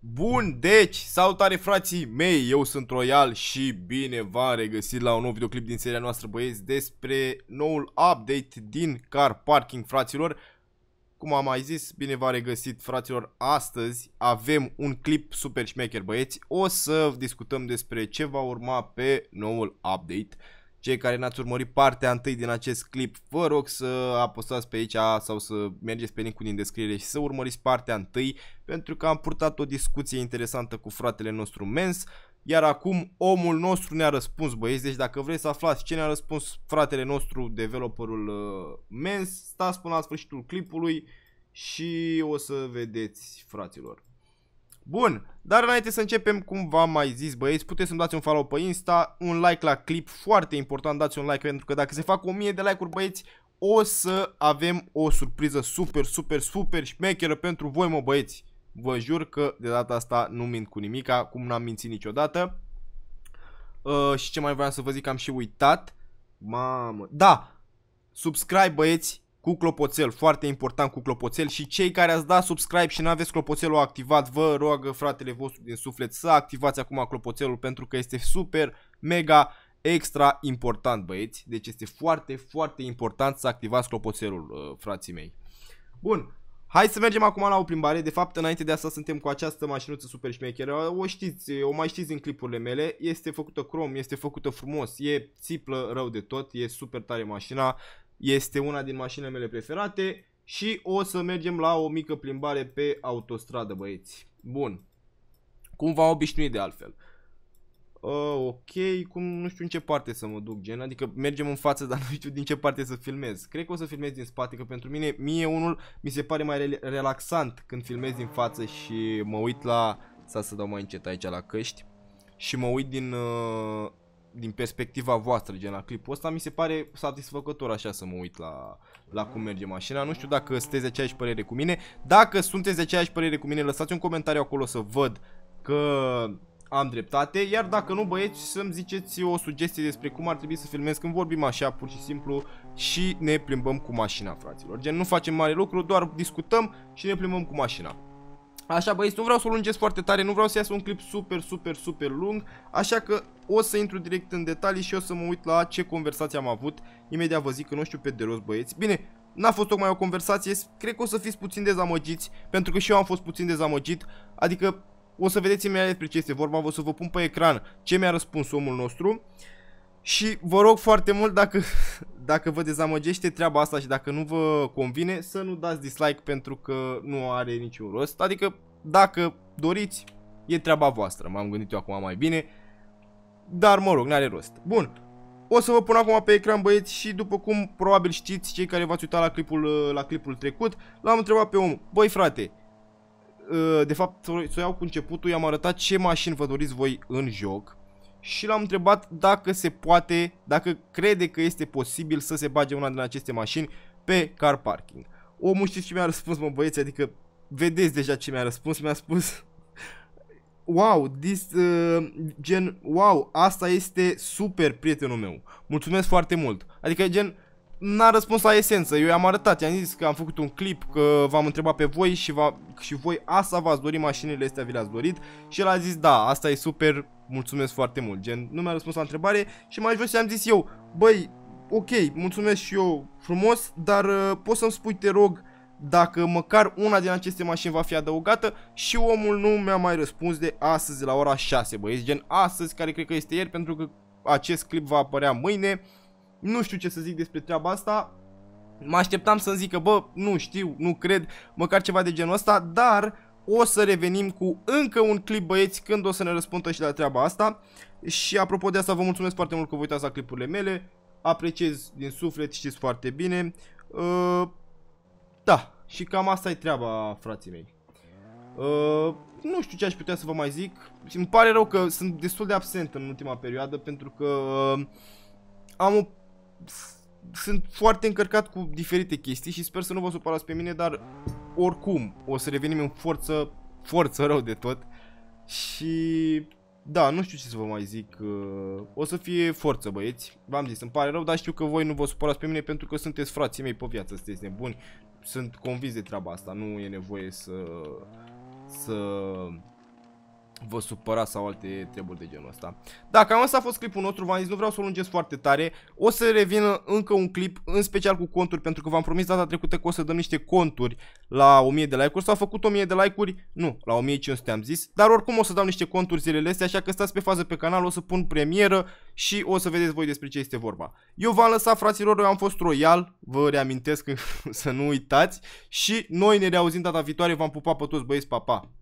Bun, deci, salutare frații mei, eu sunt Royal și bine v-am regăsit la un nou videoclip din seria noastră, băieți, despre noul update din Car Parking, fraților. Cum am mai zis, bine v-am regăsit, fraților, astăzi avem un clip super șmecher, băieți. O să discutăm despre ce va urma pe noul update. Cei care n-ați urmărit partea întâi din acest clip, vă rog să apăsați pe aici sau să mergeți pe linkul din descriere și să urmăriți partea întâi, pentru că am purtat o discuție interesantă cu fratele nostru Mens, iar acum omul nostru ne-a răspuns, băieți, deci dacă vreți să aflați ce ne-a răspuns fratele nostru, developerul uh, Mens, stați până la sfârșitul clipului și o să vedeți, fraților. Bun, dar înainte să începem, cum v-am mai zis băieți, puteți să-mi dați un follow pe Insta, un like la clip, foarte important, dați un like pentru că dacă se fac 1000 de like-uri băieți, o să avem o surpriză super, super, super șmecheră pentru voi mă băieți. Vă jur că de data asta nu mint cu nimica, cum n-am mințit niciodată. Uh, și ce mai vreau să vă zic, am și uitat. Mamă, da, subscribe băieți, cu clopoțel, foarte important cu clopoțel și cei care ați dat subscribe și nu aveți clopoțelul activat, vă rog fratele vostru din suflet să activați acum clopoțelul pentru că este super, mega, extra important băieți, deci este foarte, foarte important să activați clopoțelul, uh, frații mei. Bun, Hai să mergem acum la o plimbare, de fapt înainte de asta suntem cu această mașinuță super șmecheră, o știți, o mai știți din clipurile mele, este făcută crom, este făcută frumos, e țiplă rău de tot, e super tare mașina, este una din mașinile mele preferate și o să mergem la o mică plimbare pe autostradă, băieți. Bun. Cum v-am obișnuit de altfel. Uh, ok, cum nu știu în ce parte să mă duc, gen, adică mergem în față, dar nu știu din ce parte să filmez. Cred că o să filmez din spate, că pentru mine, mie unul, mi se pare mai re relaxant când filmez din față și mă uit la... Să să dau mai încet aici la căști. Și mă uit din, uh, din perspectiva voastră, gen la clipul ăsta, mi se pare satisfăcător așa să mă uit la, la cum merge mașina. Nu știu dacă sunteți de aceeași părere cu mine. Dacă sunteți de aceeași părere cu mine, lăsați un comentariu acolo să văd că am dreptate, iar dacă nu băieți să-mi ziceți o sugestie despre cum ar trebui să filmez când vorbim așa pur și simplu și ne plimbăm cu mașina fraților. Gen nu facem mare lucru, doar discutăm și ne plimbăm cu mașina. Așa băieți, nu vreau să o lungesc foarte tare, nu vreau să iasă un clip super, super, super lung, așa că o să intru direct în detalii și o să mă uit la ce conversație am avut. Imediat vă zic că nu știu pe de rost băieți. Bine, n-a fost tocmai o conversație, cred că o să fiți puțin dezamăgiți, pentru că și eu am fost puțin dezamăgit, adică o să vedeți imediat despre ce este vorba, o să vă pun pe ecran ce mi-a răspuns omul nostru. Uh, și vă rog foarte mult dacă, dacă vă dezamăgește treaba asta și dacă nu vă convine să nu dați dislike pentru că nu are niciun rost. Adică dacă doriți, e treaba voastră. M-am gândit eu acum mai bine. Dar mă rog, n-are rost. Bun. O să vă pun acum pe ecran băieți și după cum probabil știți cei care v-ați uitat la clipul, la clipul trecut, l-am întrebat pe om, băi frate, ă, de fapt să o iau cu începutul, i-am arătat ce mașini vă doriți voi în joc, și l-am întrebat dacă se poate, dacă crede că este posibil să se bage una din aceste mașini pe car parking. Omul știți ce mi-a răspuns, mă băieți, adică vedeți deja ce mi-a răspuns, mi-a spus Wow, this, uh, gen, wow, asta este super prietenul meu. Mulțumesc foarte mult. Adică gen, n-a răspuns la esență. Eu i-am arătat, i-am zis că am făcut un clip, că v-am întrebat pe voi și, va, și voi asta v-ați dorit, mașinile astea vi le-ați dorit și el a zis da, asta e super mulțumesc foarte mult, gen, nu mi-a răspuns la întrebare și mai jos i-am zis eu, băi, ok, mulțumesc și eu frumos, dar uh, poți să-mi spui, te rog, dacă măcar una din aceste mașini va fi adăugată și omul nu mi-a mai răspuns de astăzi la ora 6, băieți, gen astăzi, care cred că este ieri, pentru că acest clip va apărea mâine, nu știu ce să zic despre treaba asta, mă așteptam să-mi zică, bă, nu știu, nu cred, măcar ceva de genul ăsta, dar o să revenim cu încă un clip băieți când o să ne răspundă și la treaba asta. Și apropo de asta vă mulțumesc foarte mult că vă uitați la clipurile mele, apreciez din suflet, știți foarte bine. Uh, da, și cam asta e treaba frații mei. Uh, nu știu ce aș putea să vă mai zic. Și îmi pare rău că sunt destul de absent în ultima perioadă pentru că uh, am o sunt foarte încărcat cu diferite chestii și sper să nu vă supărați pe mine, dar oricum o să revenim în forță, forță rău de tot și da, nu știu ce să vă mai zic, uh, o să fie forță băieți, v-am zis, îmi pare rău, dar știu că voi nu vă supărați pe mine pentru că sunteți frații mei pe viață, sunteți nebuni, sunt convins de treaba asta, nu e nevoie să, să vă supăra sau alte treburi de genul ăsta. Da, cam asta a fost clipul nostru, v-am zis, nu vreau să o lungesc foarte tare. O să revin încă un clip, în special cu conturi, pentru că v-am promis data trecută că o să dăm niște conturi la 1000 de like-uri. S-au făcut 1000 de like-uri, nu, la 1500 am zis, dar oricum o să dau niște conturi zilele astea, așa că stați pe fază pe canal, o să pun premieră și o să vedeți voi despre ce este vorba. Eu v-am lăsat, fraților, eu am fost royal, vă reamintesc să nu uitați și noi ne reauzim data viitoare, v-am pupat pe toți băieți, papa. Pa.